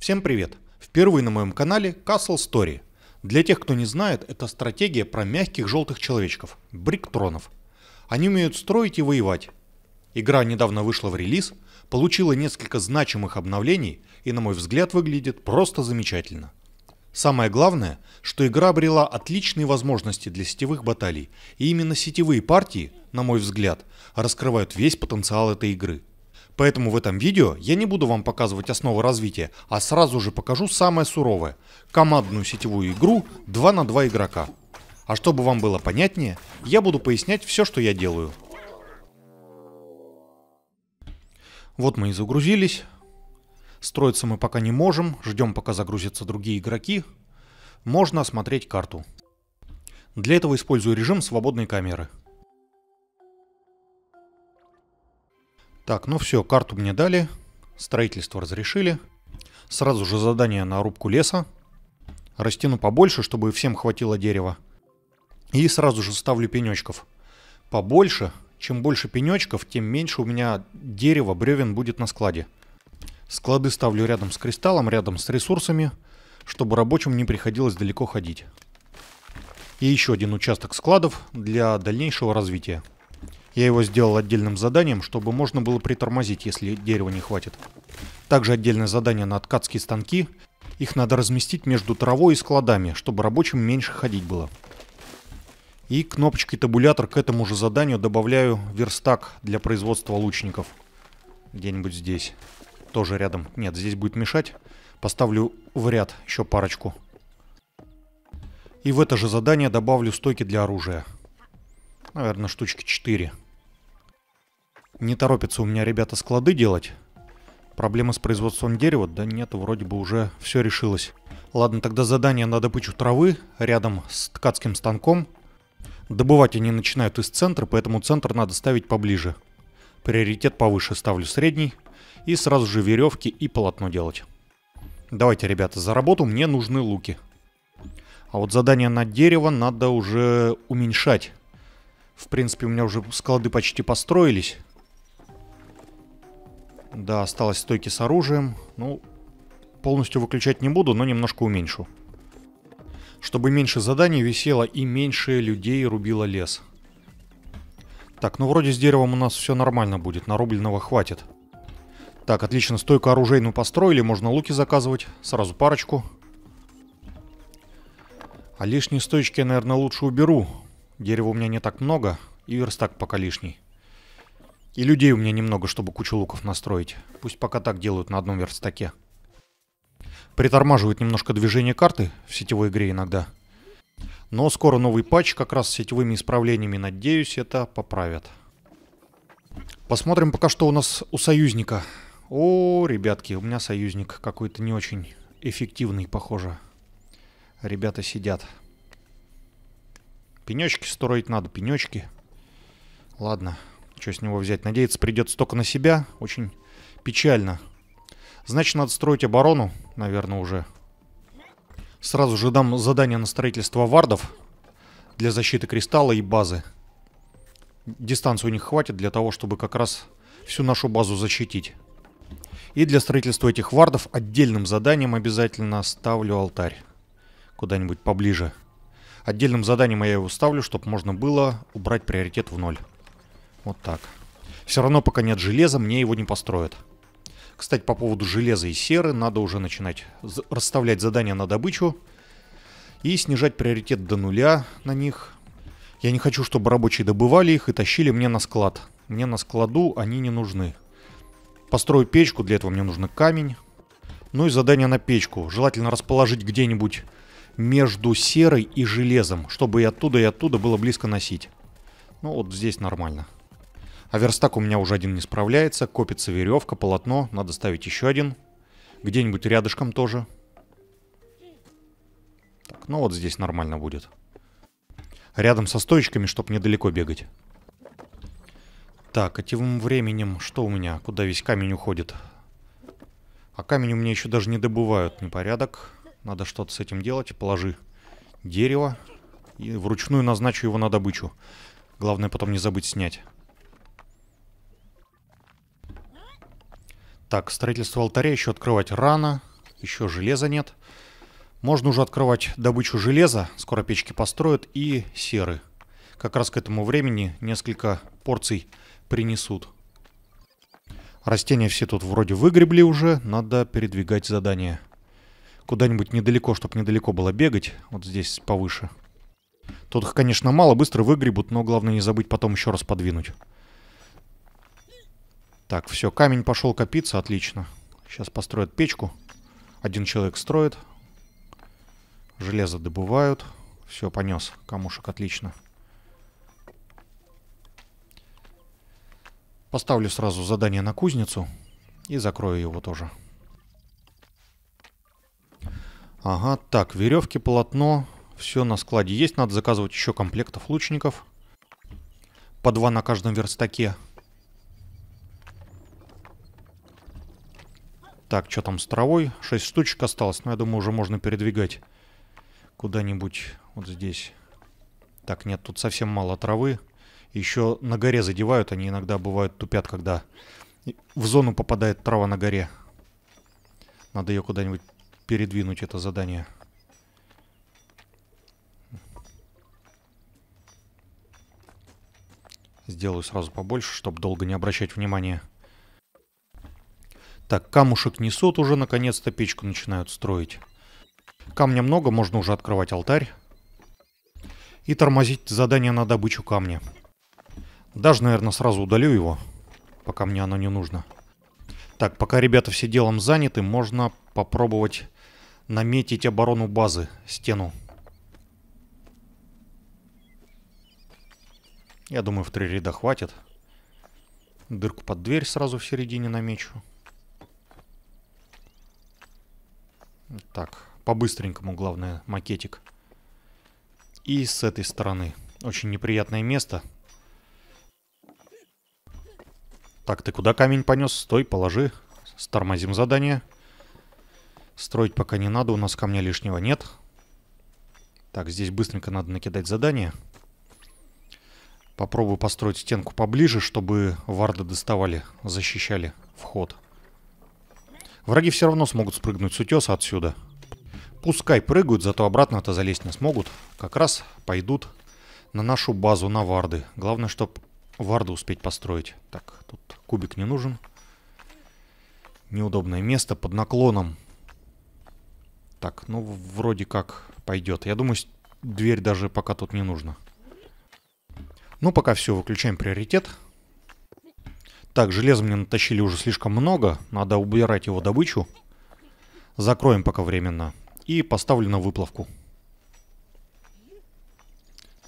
Всем привет! Впервые на моем канале Castle Story. Для тех, кто не знает, это стратегия про мягких желтых человечков, бриктронов. Они умеют строить и воевать. Игра недавно вышла в релиз, получила несколько значимых обновлений и, на мой взгляд, выглядит просто замечательно. Самое главное, что игра обрела отличные возможности для сетевых баталий, и именно сетевые партии, на мой взгляд, раскрывают весь потенциал этой игры – Поэтому в этом видео я не буду вам показывать основы развития, а сразу же покажу самое суровое – командную сетевую игру 2 на 2 игрока. А чтобы вам было понятнее, я буду пояснять все, что я делаю. Вот мы и загрузились. Строиться мы пока не можем, ждем пока загрузятся другие игроки. Можно осмотреть карту. Для этого использую режим свободной камеры – Так, ну все, карту мне дали, строительство разрешили. Сразу же задание на рубку леса. Растяну побольше, чтобы всем хватило дерева. И сразу же ставлю пенечков. Побольше. Чем больше пенечков, тем меньше у меня дерева, бревен будет на складе. Склады ставлю рядом с кристаллом, рядом с ресурсами, чтобы рабочим не приходилось далеко ходить. И еще один участок складов для дальнейшего развития. Я его сделал отдельным заданием, чтобы можно было притормозить, если дерева не хватит. Также отдельное задание на ткацкие станки. Их надо разместить между травой и складами, чтобы рабочим меньше ходить было. И кнопочкой табулятор к этому же заданию добавляю верстак для производства лучников. Где-нибудь здесь. Тоже рядом. Нет, здесь будет мешать. Поставлю в ряд еще парочку. И в это же задание добавлю стойки для оружия. Наверное, штучки 4. Не торопятся у меня ребята склады делать. Проблема с производством дерева? Да нет, вроде бы уже все решилось. Ладно, тогда задание на добычу травы рядом с ткацким станком. Добывать они начинают из центра, поэтому центр надо ставить поближе. Приоритет повыше ставлю средний. И сразу же веревки и полотно делать. Давайте, ребята, за работу мне нужны луки. А вот задание на дерево надо уже уменьшать. В принципе, у меня уже склады почти построились. Да, осталось стойки с оружием. Ну, полностью выключать не буду, но немножко уменьшу. Чтобы меньше заданий висело и меньше людей рубило лес. Так, ну вроде с деревом у нас все нормально будет, нарубленного хватит. Так, отлично, стойку оружейную построили, можно луки заказывать, сразу парочку. А лишние стойки я, наверное, лучше уберу. Дерева у меня не так много, и верстак пока лишний. И людей у меня немного, чтобы кучу луков настроить. Пусть пока так делают на одном верстаке. Притормаживает немножко движение карты в сетевой игре иногда. Но скоро новый патч как раз с сетевыми исправлениями, надеюсь, это поправят. Посмотрим пока что у нас у союзника. О, ребятки, у меня союзник какой-то не очень эффективный, похоже. Ребята сидят. Пенечки строить надо, пенечки. Ладно, что с него взять? Надеяться придется только на себя. Очень печально. Значит, надо строить оборону, наверное, уже. Сразу же дам задание на строительство вардов для защиты кристалла и базы. Дистанции у них хватит для того, чтобы как раз всю нашу базу защитить. И для строительства этих вардов отдельным заданием обязательно ставлю алтарь. Куда-нибудь поближе. Отдельным заданием я его ставлю, чтобы можно было убрать приоритет в ноль. Вот так. Все равно пока нет железа, мне его не построят. Кстати, по поводу железа и серы, надо уже начинать расставлять задания на добычу и снижать приоритет до нуля на них. Я не хочу, чтобы рабочие добывали их и тащили мне на склад. Мне на складу они не нужны. Построю печку, для этого мне нужен камень. Ну и задание на печку. Желательно расположить где-нибудь между серой и железом, чтобы и оттуда, и оттуда было близко носить. Ну вот здесь нормально. А верстак у меня уже один не справляется, копится веревка, полотно, надо ставить еще один. Где-нибудь рядышком тоже. Так, ну вот здесь нормально будет. Рядом со стоечками, чтобы недалеко бегать. Так, а тем временем, что у меня? Куда весь камень уходит? А камень у меня еще даже не добывают. Непорядок. Надо что-то с этим делать. Положи дерево. И вручную назначу его на добычу. Главное потом не забыть снять. Так, строительство алтаря еще открывать рано. Еще железа нет. Можно уже открывать добычу железа. Скоро печки построят и серы. Как раз к этому времени несколько порций принесут. Растения все тут вроде выгребли уже. Надо передвигать задание. Куда-нибудь недалеко, чтобы недалеко было бегать. Вот здесь повыше. Тут их, конечно, мало, быстро выгребут, но главное не забыть потом еще раз подвинуть. Так, все, камень пошел копиться, отлично. Сейчас построят печку. Один человек строит. Железо добывают. Все, понес. Камушек, отлично. Поставлю сразу задание на кузницу. И закрою его тоже. Ага, так, веревки, полотно. Все на складе есть. Надо заказывать еще комплектов лучников. По два на каждом верстаке. Так, что там с травой? 6 штучек осталось, но я думаю, уже можно передвигать куда-нибудь вот здесь. Так, нет, тут совсем мало травы. Еще на горе задевают, они иногда бывают тупят, когда в зону попадает трава на горе. Надо ее куда-нибудь передвинуть, это задание. Сделаю сразу побольше, чтобы долго не обращать внимания. Так, камушек несут уже, наконец-то печку начинают строить. Камня много, можно уже открывать алтарь. И тормозить задание на добычу камня. Даже, наверное, сразу удалю его, пока мне оно не нужно. Так, пока ребята все делом заняты, можно попробовать наметить оборону базы, стену. Я думаю, в три ряда хватит. Дырку под дверь сразу в середине намечу. Так, по-быстренькому, главное, макетик. И с этой стороны. Очень неприятное место. Так, ты куда камень понес? Стой, положи. Стормозим задание. Строить пока не надо, у нас камня лишнего нет. Так, здесь быстренько надо накидать задание. Попробую построить стенку поближе, чтобы варды доставали, защищали вход. Вход. Враги все равно смогут спрыгнуть с утеса отсюда. Пускай прыгают, зато обратно-то залезть не смогут. Как раз пойдут на нашу базу на Варды. Главное, чтобы Варды успеть построить. Так, тут кубик не нужен. Неудобное место под наклоном. Так, ну вроде как пойдет. Я думаю, дверь даже пока тут не нужна. Ну, пока все, выключаем Приоритет. Так, железа мне натащили уже слишком много. Надо убирать его добычу. Закроем пока временно. И поставлю на выплавку.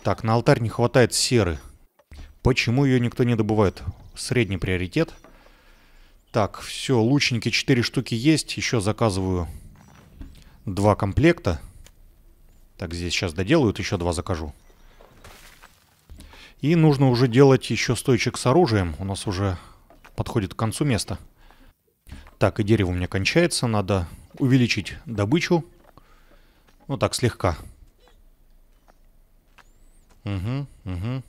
Так, на алтарь не хватает серы. Почему ее никто не добывает? Средний приоритет. Так, все, лучники 4 штуки есть. Еще заказываю два комплекта. Так, здесь сейчас доделают, еще два закажу. И нужно уже делать еще стойчик с оружием. У нас уже подходит к концу места. Так, и дерево у меня кончается, надо увеличить добычу. Ну так, слегка. Угу, угу.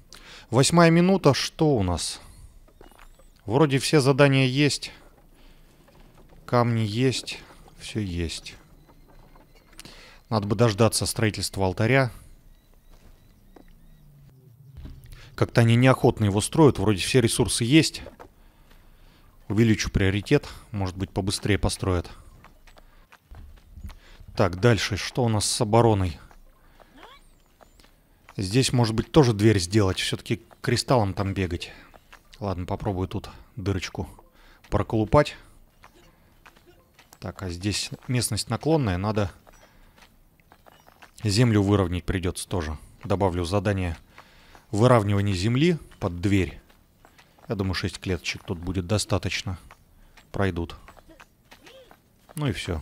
Восьмая минута, что у нас? Вроде все задания есть. Камни есть, все есть. Надо бы дождаться строительства алтаря. Как-то они неохотно его строят, вроде все ресурсы есть. Увеличу приоритет. Может быть, побыстрее построят. Так, дальше. Что у нас с обороной? Здесь, может быть, тоже дверь сделать. Все-таки кристаллом там бегать. Ладно, попробую тут дырочку проколупать. Так, а здесь местность наклонная. Надо землю выровнять придется тоже. Добавлю задание выравнивания земли под дверь. Я думаю, 6 клеточек тут будет достаточно. Пройдут. Ну и все.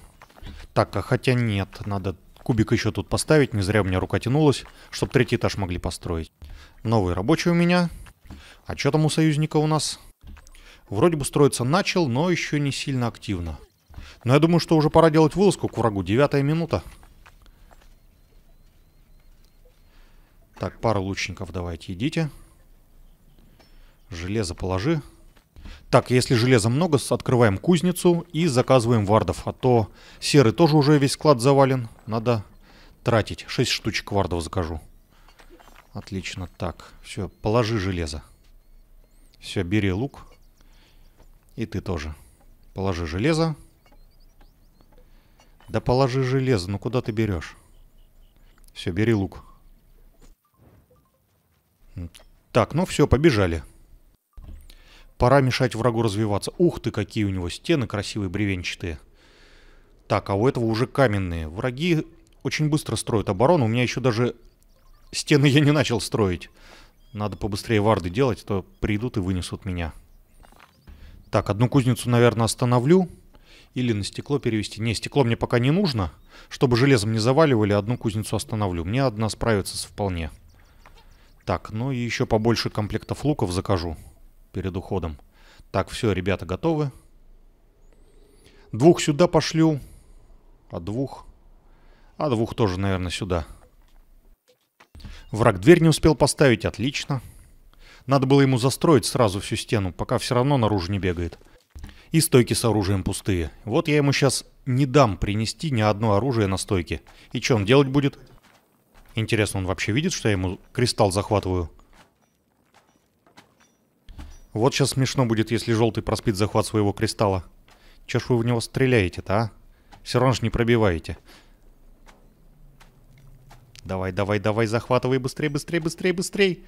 Так, а хотя нет, надо кубик еще тут поставить. Не зря у меня рука тянулась, чтобы третий этаж могли построить. Новый рабочий у меня. А что там у союзника у нас? Вроде бы строиться начал, но еще не сильно активно. Но я думаю, что уже пора делать вылазку к врагу. Девятая минута. Так, пару лучников давайте идите. Идите. Железо положи. Так, если железа много, открываем кузницу и заказываем вардов. А то серый тоже уже весь склад завален. Надо тратить. 6 штучек вардов закажу. Отлично. Так, все, положи железо. Все, бери лук. И ты тоже. Положи железо. Да положи железо, ну куда ты берешь? Все, бери лук. Так, ну все, побежали. Пора мешать врагу развиваться. Ух ты, какие у него стены красивые, бревенчатые. Так, а у этого уже каменные. Враги очень быстро строят оборону. У меня еще даже стены я не начал строить. Надо побыстрее варды делать, а то придут и вынесут меня. Так, одну кузницу, наверное, остановлю. Или на стекло перевести. Не, стекло мне пока не нужно. Чтобы железом не заваливали, одну кузницу остановлю. Мне одна справится вполне. Так, ну и еще побольше комплектов луков закажу перед уходом. Так, все, ребята готовы. Двух сюда пошлю. А двух... А двух тоже, наверное, сюда. Враг дверь не успел поставить, отлично. Надо было ему застроить сразу всю стену, пока все равно наружу не бегает. И стойки с оружием пустые. Вот я ему сейчас не дам принести ни одно оружие на стойке. И что он делать будет? Интересно, он вообще видит, что я ему кристалл захватываю? Вот сейчас смешно будет, если желтый проспит захват своего кристалла. Че ж вы в него стреляете-то, а? Все равно ж не пробиваете. Давай, давай, давай, захватывай быстрее, быстрее, быстрее, быстрее.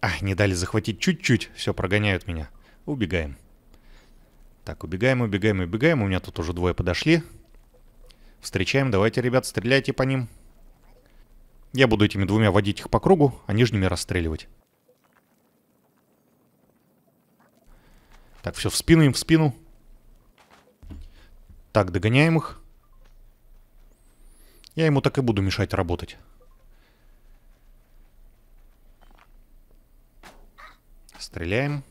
А, не дали захватить чуть-чуть. Все, прогоняют меня. Убегаем. Так, убегаем, убегаем, убегаем. У меня тут уже двое подошли. Встречаем. Давайте, ребят, стреляйте по ним. Я буду этими двумя водить их по кругу, а нижними расстреливать. Так, все, в спину им, в спину. Так, догоняем их. Я ему так и буду мешать работать. Стреляем.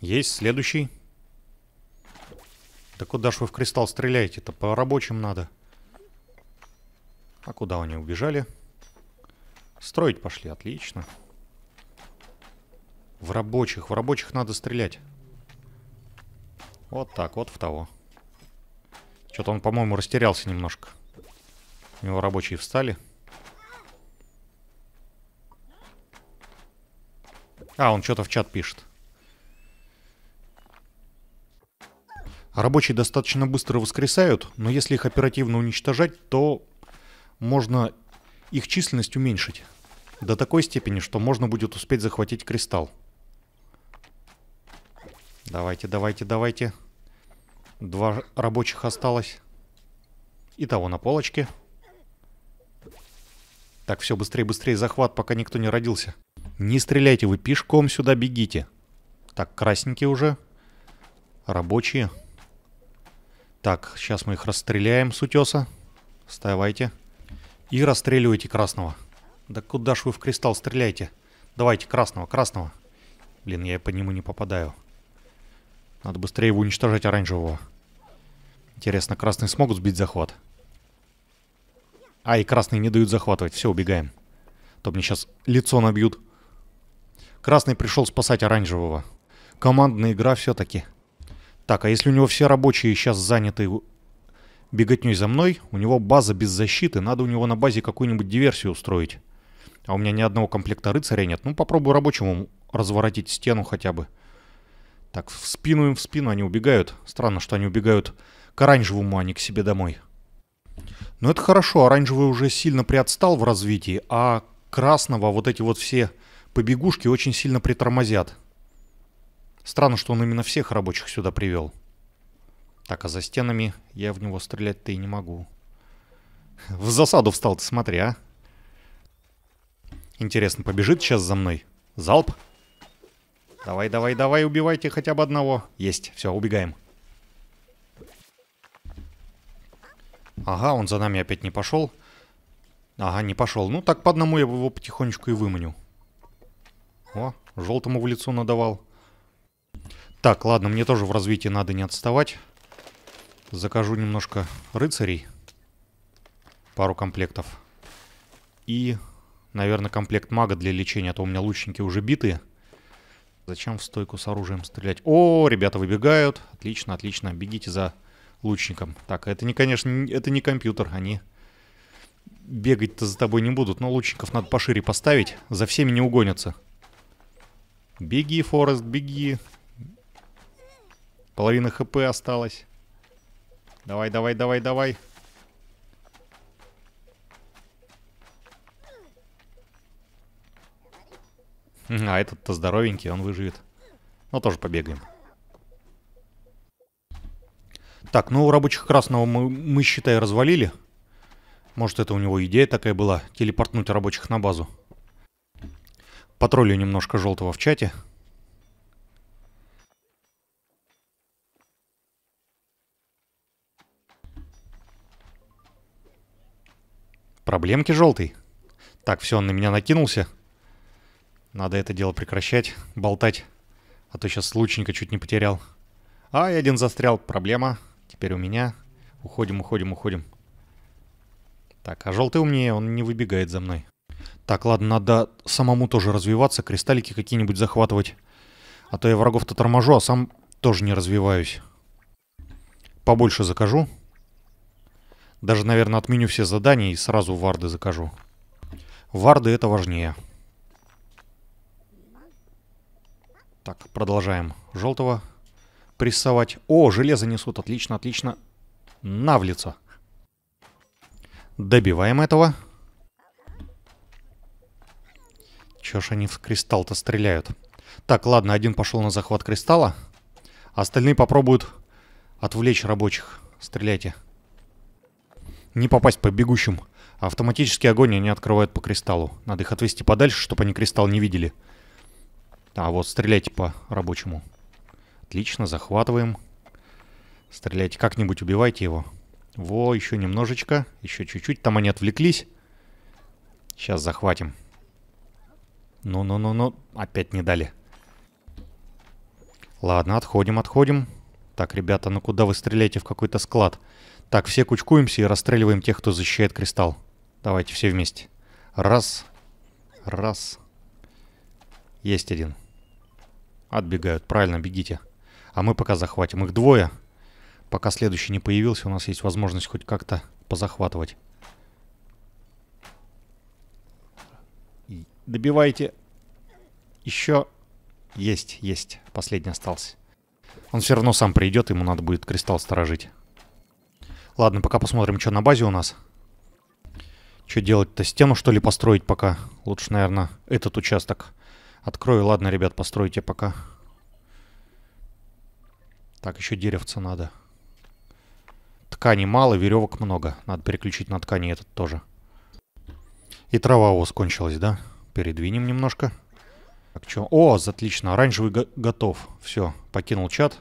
Есть, следующий. Да куда ж вы в кристалл стреляете? Это по рабочим надо. А куда они убежали? Строить пошли, отлично. Отлично. В рабочих. В рабочих надо стрелять. Вот так, вот в того. Что-то он, по-моему, растерялся немножко. У него рабочие встали. А, он что-то в чат пишет. Рабочие достаточно быстро воскресают, но если их оперативно уничтожать, то можно их численность уменьшить. До такой степени, что можно будет успеть захватить кристалл. Давайте, давайте, давайте. Два рабочих осталось. Итого на полочке. Так, все, быстрее, быстрее, захват, пока никто не родился. Не стреляйте вы, пешком сюда бегите. Так, красненькие уже. Рабочие. Так, сейчас мы их расстреляем с утеса. Вставайте. И расстреливайте красного. Да куда ж вы в кристалл стреляете? Давайте красного, красного. Блин, я по нему не попадаю. Надо быстрее его уничтожать оранжевого. Интересно, красные смогут сбить захват? А, и красные не дают захватывать. Все, убегаем. А то мне сейчас лицо набьют. Красный пришел спасать оранжевого. Командная игра все-таки. Так, а если у него все рабочие сейчас заняты беготней за мной, у него база без защиты, надо у него на базе какую-нибудь диверсию устроить. А у меня ни одного комплекта рыцаря нет. Ну, попробую рабочему разворотить стену хотя бы. Так, в спину им, в спину они убегают. Странно, что они убегают к оранжевому, а не к себе домой. Но это хорошо, оранжевый уже сильно приотстал в развитии, а красного вот эти вот все побегушки очень сильно притормозят. Странно, что он именно всех рабочих сюда привел. Так, а за стенами я в него стрелять-то и не могу. В засаду встал ты, смотри, а. Интересно, побежит сейчас за мной? Залп? Залп? Давай, давай, давай, убивайте хотя бы одного. Есть, все, убегаем. Ага, он за нами опять не пошел. Ага, не пошел. Ну так по одному я его потихонечку и выманю. О, желтому в лицо надавал. Так, ладно, мне тоже в развитии надо не отставать. Закажу немножко рыцарей. Пару комплектов. И, наверное, комплект мага для лечения, а то у меня лучники уже битые. Зачем в стойку с оружием стрелять? О, ребята выбегают. Отлично, отлично. Бегите за лучником. Так, это не, конечно, это не компьютер. Они бегать-то за тобой не будут. Но лучников надо пошире поставить. За всеми не угонятся. Беги, Форест, беги. Половина хп осталось. Давай, давай, давай, давай. А этот-то здоровенький, он выживет. Но ну, тоже побегаем. Так, ну у рабочих красного мы, мы, считай, развалили. Может, это у него идея такая была, телепортнуть рабочих на базу. Патрулю немножко желтого в чате. Проблемки желтый. Так, все, он на меня накинулся. Надо это дело прекращать, болтать, а то сейчас лучника чуть не потерял. А, и один застрял, проблема. Теперь у меня. Уходим, уходим, уходим. Так, а желтый умнее, он не выбегает за мной. Так, ладно, надо самому тоже развиваться, кристаллики какие-нибудь захватывать. А то я врагов-то торможу, а сам тоже не развиваюсь. Побольше закажу. Даже, наверное, отменю все задания и сразу варды закажу. Варды это важнее. Так, продолжаем. Желтого прессовать. О, железо несут. Отлично, отлично. Навлица. Добиваем этого. Чё ж они в кристалл-то стреляют? Так, ладно, один пошел на захват кристалла. Остальные попробуют отвлечь рабочих. Стреляйте. Не попасть по бегущим. Автоматический огонь они открывают по кристаллу. Надо их отвести подальше, чтобы они кристалл не видели. А, вот стреляйте по рабочему. Отлично, захватываем. Стреляйте как-нибудь, убивайте его. Во, еще немножечко. Еще чуть-чуть. Там они отвлеклись. Сейчас захватим. Ну-ну-ну-ну. Опять не дали. Ладно, отходим, отходим. Так, ребята, ну куда вы стреляете? В какой-то склад. Так, все кучкуемся и расстреливаем тех, кто защищает кристалл. Давайте все вместе. Раз. Раз. Есть один. Отбегают. Правильно, бегите. А мы пока захватим. Их двое. Пока следующий не появился, у нас есть возможность хоть как-то позахватывать. Добивайте. Еще. Есть, есть. Последний остался. Он все равно сам придет, ему надо будет кристалл сторожить. Ладно, пока посмотрим, что на базе у нас. Что делать-то? Стену, что ли, построить пока? Лучше, наверное, этот участок Открою. Ладно, ребят, постройте пока. Так, еще деревца надо. Ткани мало, веревок много. Надо переключить на ткани этот тоже. И трава у вас кончилась, да? Передвинем немножко. Так, что? О, отлично. Оранжевый го готов. Все, покинул чат.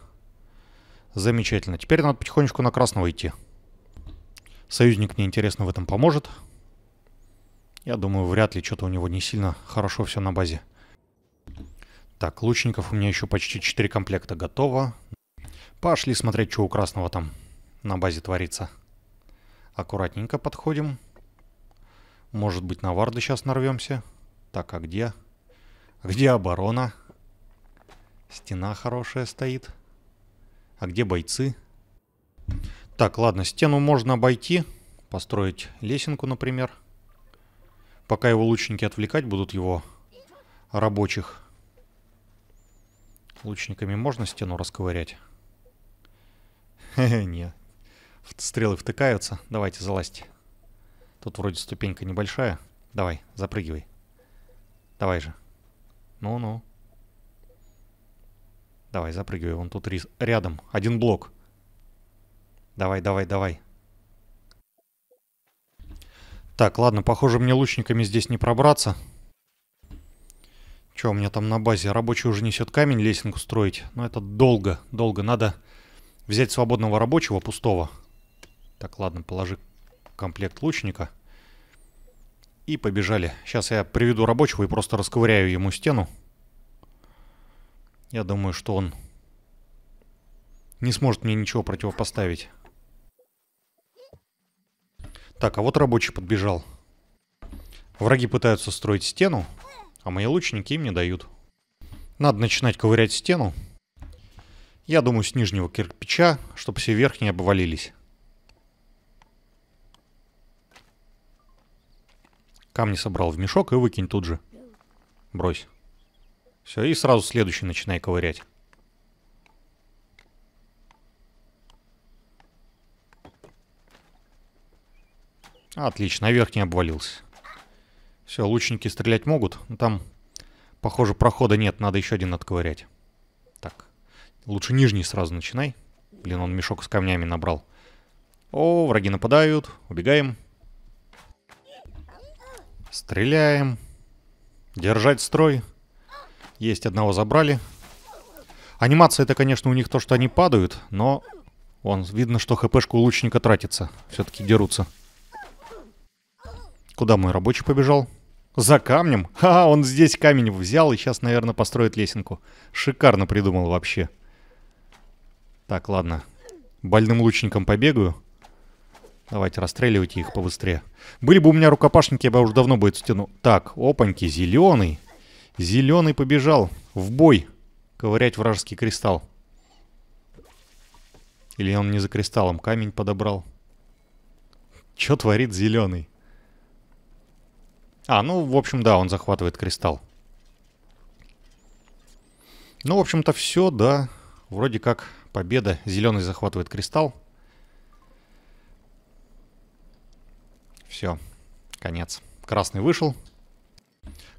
Замечательно. Теперь надо потихонечку на красного идти. Союзник мне интересно в этом поможет. Я думаю, вряд ли что-то у него не сильно хорошо все на базе. Так, лучников у меня еще почти 4 комплекта готово. Пошли смотреть, что у красного там на базе творится. Аккуратненько подходим. Может быть, на варды сейчас нарвемся. Так, а где? А где оборона? Стена хорошая стоит. А где бойцы? Так, ладно, стену можно обойти. Построить лесенку, например. Пока его лучники отвлекать будут его рабочих. Лучниками можно стену расковырять? Нет. Стрелы втыкаются. Давайте, залазьте. Тут вроде ступенька небольшая. Давай, запрыгивай. Давай же. Ну-ну. Давай, запрыгивай. Вон тут рис... рядом. Один блок. Давай, давай, давай. Так, ладно, похоже, мне лучниками здесь не пробраться. Что у меня там на базе рабочий уже несет камень лесенку строить? Но ну, это долго, долго. Надо взять свободного рабочего, пустого. Так, ладно, положи комплект лучника. И побежали. Сейчас я приведу рабочего и просто расковыряю ему стену. Я думаю, что он не сможет мне ничего противопоставить. Так, а вот рабочий подбежал. Враги пытаются строить стену. А мои лучники им не дают. Надо начинать ковырять стену. Я думаю, с нижнего кирпича, чтобы все верхние обвалились. Камни собрал в мешок и выкинь тут же. Брось. Все, и сразу следующий начинай ковырять. Отлично, верхний обвалился. Все, лучники стрелять могут. Но там, похоже, прохода нет. Надо еще один отковырять. Так. Лучше нижний сразу начинай. Блин, он мешок с камнями набрал. О, враги нападают. Убегаем. Стреляем. Держать строй. Есть, одного забрали. Анимация это, конечно, у них то, что они падают, но... Вон, видно, что хпшку лучника тратится. Все-таки дерутся. Куда мой рабочий побежал? За камнем? Ха, он здесь камень взял и сейчас, наверное, построит лесенку. Шикарно придумал вообще. Так, ладно. Больным лучником побегаю. Давайте расстреливайте их побыстрее. Были бы у меня рукопашники, я бы уже давно бы эту стену... Так, опаньки, зеленый. Зеленый побежал в бой ковырять вражеский кристалл. Или он не за кристаллом камень подобрал? Чё творит зеленый? А, ну, в общем, да, он захватывает кристалл. Ну, в общем-то, все, да. Вроде как победа. Зеленый захватывает кристалл. Все, конец. Красный вышел.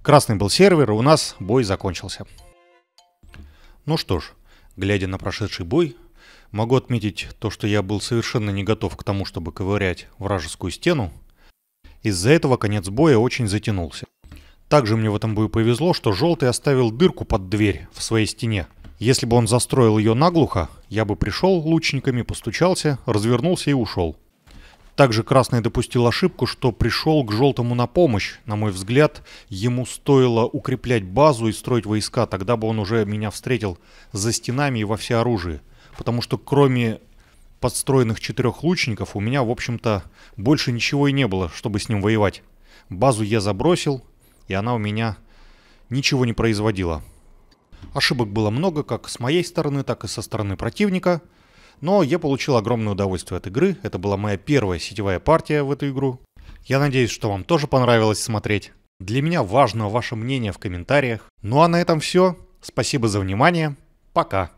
Красный был сервер, и у нас бой закончился. Ну что ж, глядя на прошедший бой, могу отметить то, что я был совершенно не готов к тому, чтобы ковырять вражескую стену, из-за этого конец боя очень затянулся. Также мне в этом бою повезло, что Желтый оставил дырку под дверь в своей стене. Если бы он застроил ее наглухо, я бы пришел лучниками, постучался, развернулся и ушел. Также Красный допустил ошибку, что пришел к Желтому на помощь. На мой взгляд, ему стоило укреплять базу и строить войска, тогда бы он уже меня встретил за стенами и во всеоружии. Потому что кроме подстроенных четырех лучников у меня, в общем-то, больше ничего и не было, чтобы с ним воевать. Базу я забросил, и она у меня ничего не производила. Ошибок было много, как с моей стороны, так и со стороны противника. Но я получил огромное удовольствие от игры. Это была моя первая сетевая партия в эту игру. Я надеюсь, что вам тоже понравилось смотреть. Для меня важно ваше мнение в комментариях. Ну а на этом все. Спасибо за внимание. Пока.